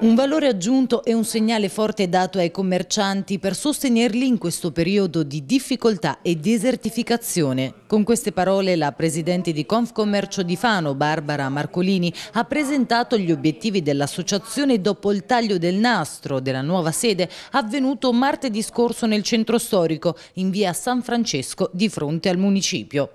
Un valore aggiunto e un segnale forte dato ai commercianti per sostenerli in questo periodo di difficoltà e desertificazione. Con queste parole la presidente di Confcommercio di Fano, Barbara Marcolini, ha presentato gli obiettivi dell'associazione dopo il taglio del nastro della nuova sede avvenuto martedì scorso nel centro storico in via San Francesco di fronte al municipio.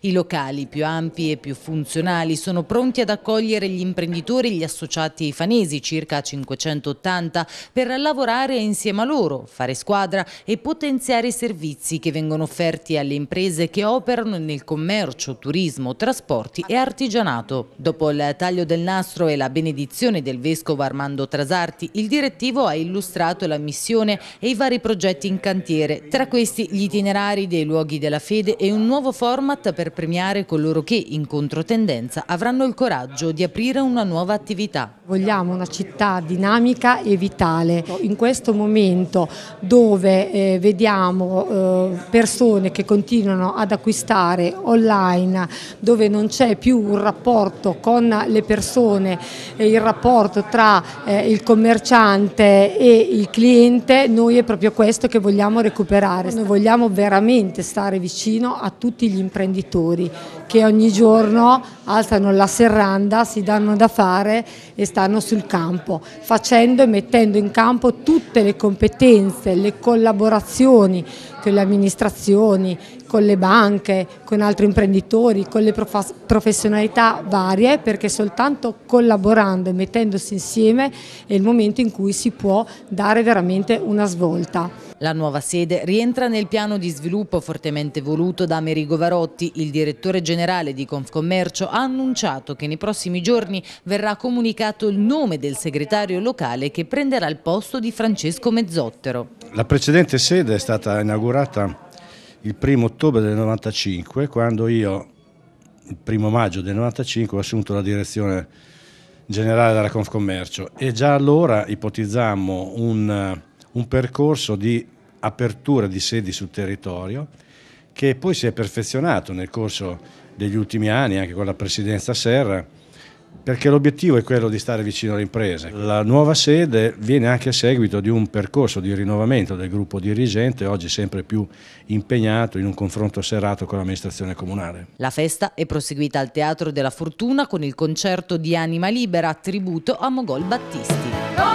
I locali più ampi e più funzionali sono pronti ad accogliere gli imprenditori e gli associati fanesi, circa 580, per lavorare insieme a loro, fare squadra e potenziare i servizi che vengono offerti alle imprese che operano nel commercio, turismo, trasporti e artigianato. Dopo il taglio del nastro e la benedizione del vescovo Armando Trasarti, il direttivo ha illustrato la missione e i vari progetti in cantiere, tra questi gli itinerari dei luoghi della fede e un nuovo format lotta per premiare coloro che, in controtendenza, avranno il coraggio di aprire una nuova attività. Vogliamo una città dinamica e vitale. In questo momento dove eh, vediamo eh, persone che continuano ad acquistare online, dove non c'è più un rapporto con le persone, eh, il rapporto tra eh, il commerciante e il cliente, noi è proprio questo che vogliamo recuperare. Noi vogliamo veramente stare vicino a tutti gli imprenditori imprenditori che ogni giorno alzano la serranda, si danno da fare e stanno sul campo, facendo e mettendo in campo tutte le competenze, le collaborazioni con le amministrazioni, con le banche, con altri imprenditori, con le professionalità varie, perché soltanto collaborando e mettendosi insieme è il momento in cui si può dare veramente una svolta. La nuova sede rientra nel piano di sviluppo fortemente voluto da Amerigo Varotti. Il direttore generale di Confcommercio ha annunciato che nei prossimi giorni verrà comunicato il nome del segretario locale che prenderà il posto di Francesco Mezzottero. La precedente sede è stata inaugurata il primo ottobre del 1995 quando io il primo maggio del 1995 ho assunto la direzione generale della Confcommercio e già allora ipotizzammo un, un percorso di apertura di sedi sul territorio che poi si è perfezionato nel corso degli ultimi anni anche con la presidenza Serra perché l'obiettivo è quello di stare vicino alle imprese. La nuova sede viene anche a seguito di un percorso di rinnovamento del gruppo dirigente, oggi sempre più impegnato in un confronto serrato con l'amministrazione comunale. La festa è proseguita al Teatro della Fortuna con il concerto di Anima Libera, tributo a Mogol Battisti.